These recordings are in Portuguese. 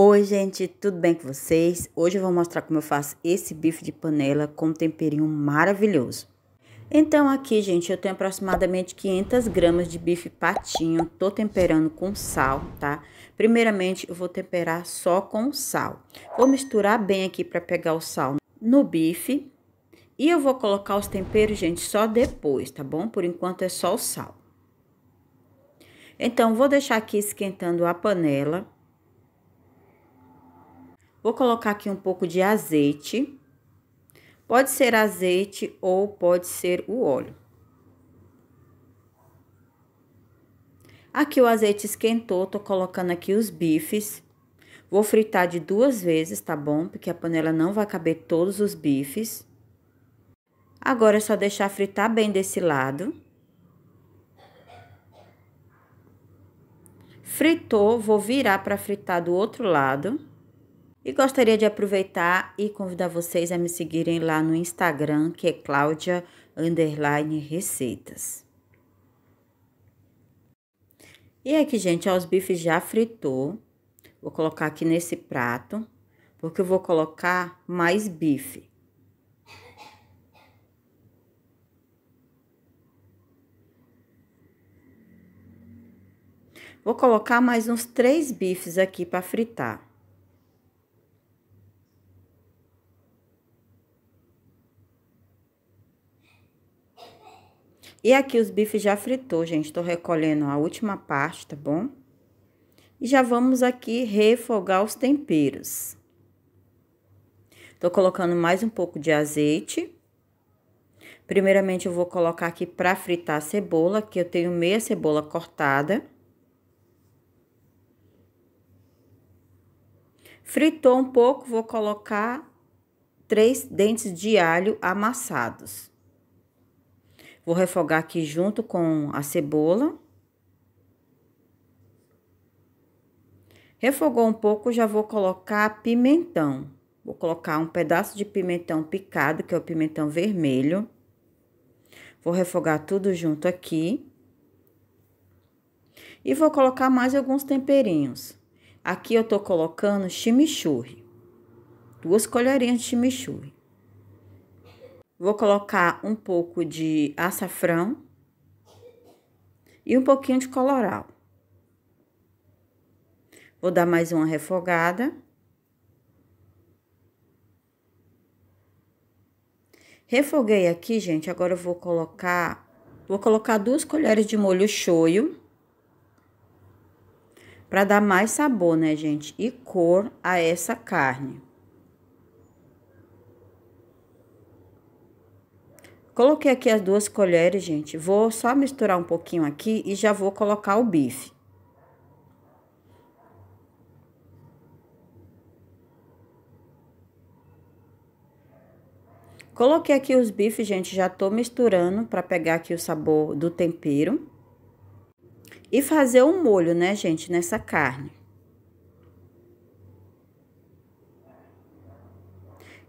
Oi, gente, tudo bem com vocês? Hoje eu vou mostrar como eu faço esse bife de panela com um temperinho maravilhoso. Então aqui, gente, eu tenho aproximadamente 500 gramas de bife patinho, tô temperando com sal, tá? Primeiramente, eu vou temperar só com sal. Vou misturar bem aqui para pegar o sal no bife. E eu vou colocar os temperos, gente, só depois, tá bom? Por enquanto é só o sal. Então, vou deixar aqui esquentando a panela Vou colocar aqui um pouco de azeite. Pode ser azeite ou pode ser o óleo. Aqui o azeite esquentou, tô colocando aqui os bifes. Vou fritar de duas vezes, tá bom? Porque a panela não vai caber todos os bifes. Agora é só deixar fritar bem desse lado. Fritou, vou virar para fritar do outro lado. E gostaria de aproveitar e convidar vocês a me seguirem lá no Instagram, que é Cláudia Underline Receitas. E aqui, gente, ó, os bifes já fritou. Vou colocar aqui nesse prato, porque eu vou colocar mais bife. Vou colocar mais uns três bifes aqui para fritar. E aqui os bifes já fritou, gente. Tô recolhendo a última parte, tá bom? E já vamos aqui refogar os temperos. Tô colocando mais um pouco de azeite. Primeiramente, eu vou colocar aqui para fritar a cebola, que eu tenho meia cebola cortada. Fritou um pouco, vou colocar três dentes de alho amassados. Vou refogar aqui junto com a cebola. Refogou um pouco, já vou colocar pimentão. Vou colocar um pedaço de pimentão picado, que é o pimentão vermelho. Vou refogar tudo junto aqui. E vou colocar mais alguns temperinhos. Aqui eu tô colocando chimichurri. Duas colherinhas de chimichurri. Vou colocar um pouco de açafrão e um pouquinho de coloral. Vou dar mais uma refogada. Refoguei aqui, gente, agora eu vou colocar... Vou colocar duas colheres de molho shoyu. Pra dar mais sabor, né, gente? E cor a essa carne. Coloquei aqui as duas colheres, gente. Vou só misturar um pouquinho aqui e já vou colocar o bife. Coloquei aqui os bifes, gente, já tô misturando para pegar aqui o sabor do tempero. E fazer um molho, né, gente, nessa carne.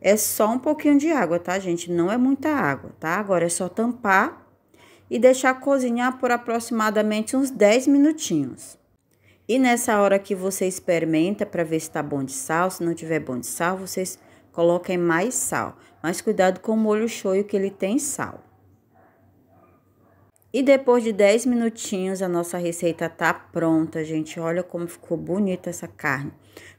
É só um pouquinho de água, tá, gente? Não é muita água, tá? Agora é só tampar e deixar cozinhar por aproximadamente uns 10 minutinhos. E nessa hora que você experimenta para ver se tá bom de sal, se não tiver bom de sal, vocês coloquem mais sal. Mas cuidado com o molho shoyu que ele tem sal. E depois de 10 minutinhos a nossa receita tá pronta, gente. Olha como ficou bonita essa carne.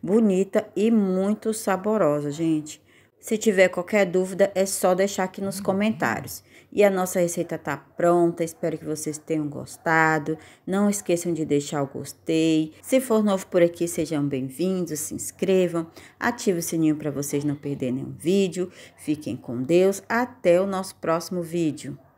Bonita e muito saborosa, gente. Se tiver qualquer dúvida, é só deixar aqui nos comentários. E a nossa receita tá pronta, espero que vocês tenham gostado. Não esqueçam de deixar o gostei. Se for novo por aqui, sejam bem-vindos, se inscrevam, ative o sininho para vocês não perderem nenhum vídeo. Fiquem com Deus, até o nosso próximo vídeo.